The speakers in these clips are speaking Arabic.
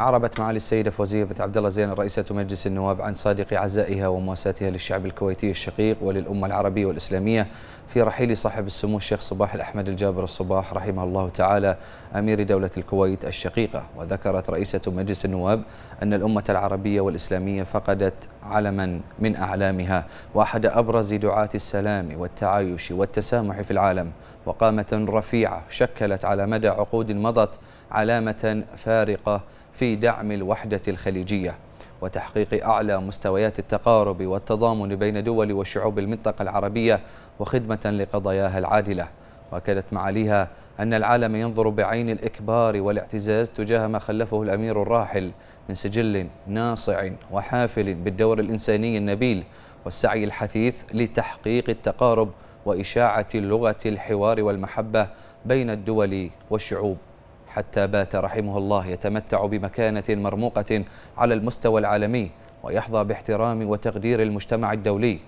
أعربت معالي السيدة فوزية بنت عبد الله زين رئيسة مجلس النواب عن صادق عزائها ومواساتها للشعب الكويتي الشقيق وللأمة العربية والإسلامية في رحيل صاحب السمو الشيخ صباح الأحمد الجابر الصباح رحمه الله تعالى أمير دولة الكويت الشقيقة وذكرت رئيسة مجلس النواب أن الأمة العربية والإسلامية فقدت علما من أعلامها وأحد أبرز دعاة السلام والتعايش والتسامح في العالم وقامة رفيعة شكلت على مدى عقود مضت علامة فارقة في دعم الوحدة الخليجية وتحقيق أعلى مستويات التقارب والتضامن بين دول وشعوب المنطقة العربية وخدمة لقضاياها العادلة وأكدت معاليها أن العالم ينظر بعين الإكبار والاعتزاز تجاه ما خلفه الأمير الراحل من سجل ناصع وحافل بالدور الإنساني النبيل والسعي الحثيث لتحقيق التقارب وإشاعة لغة الحوار والمحبة بين الدول والشعوب حتى بات رحمه الله يتمتع بمكانة مرموقة على المستوى العالمي ويحظى باحترام وتقدير المجتمع الدولي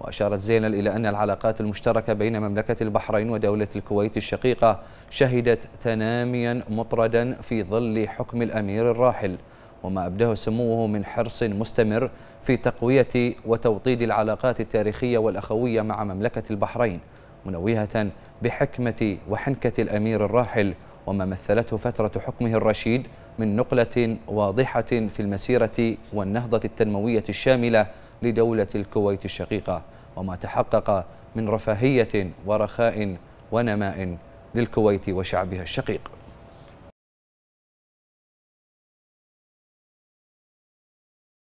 وأشارت زينل إلى أن العلاقات المشتركة بين مملكة البحرين ودولة الكويت الشقيقة شهدت تناميا مطردا في ظل حكم الأمير الراحل وما أبداه سموه من حرص مستمر في تقوية وتوطيد العلاقات التاريخية والأخوية مع مملكة البحرين منوهة بحكمة وحنكة الأمير الراحل وما مثلته فترة حكمه الرشيد من نقلة واضحة في المسيرة والنهضة التنموية الشاملة لدولة الكويت الشقيقة وما تحقق من رفاهية ورخاء ونماء للكويت وشعبها الشقيق